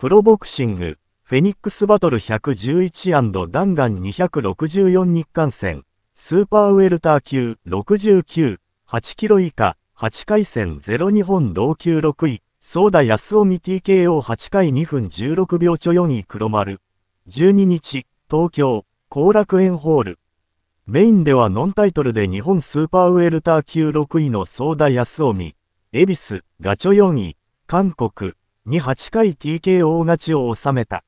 プロボクシング、フェニックスバトル111弾丸264日韓戦、スーパーウェルター級69、8キロ以下、8回戦0日本同級6位、ソ田康臣 TKO8 回2分16秒ちょ4位黒丸。12日、東京、後楽園ホール。メインではノンタイトルで日本スーパーウェルター級6位のソ田康臣、恵比寿、ガチョ4位、韓国、に8回 TKO 勝ちを収めた。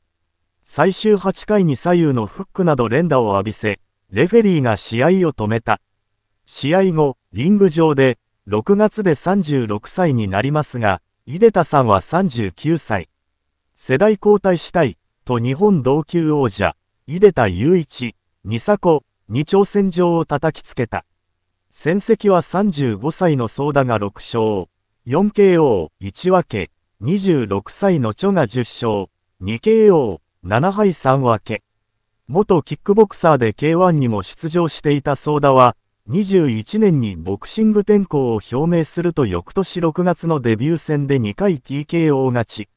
最終8回に左右のフックなど連打を浴びせ、レフェリーが試合を止めた。試合後、リング上で、6月で36歳になりますが、井出田さんは39歳。世代交代したい、と日本同級王者、井出田雄一、美佐子、に挑戦状を叩きつけた。戦績は35歳の相田が6勝、4KO、1分け、26歳のチョが10勝、2KO、7敗3分け。元キックボクサーで K1 にも出場していたソーダは、21年にボクシング転向を表明すると翌年6月のデビュー戦で2回 TKO 勝ち。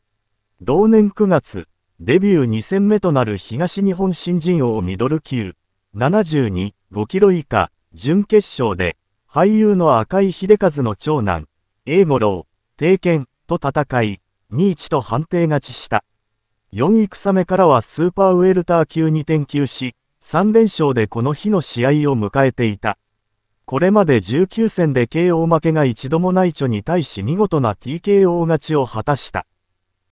同年9月、デビュー2戦目となる東日本新人王ミドル級、72、5キロ以下、準決勝で、俳優の赤井秀和の長男、英五郎、定見、と戦い、2-1と判定勝ちした。4戦目からはスーパーウェルター級に転級し、3連勝でこの日の試合を迎えていた。これまで19戦で KO 負けが一度もない著に対し見事な TKO 勝ちを果たした。